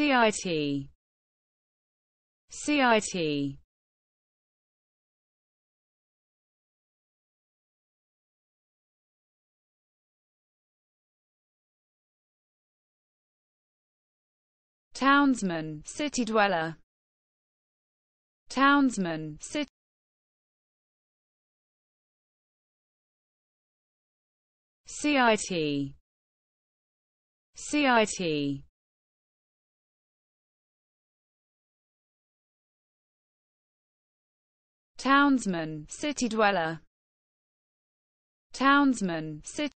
CIT CIT Townsman, city dweller. Townsman, city. CIT CIT Townsman, city dweller. Townsman, city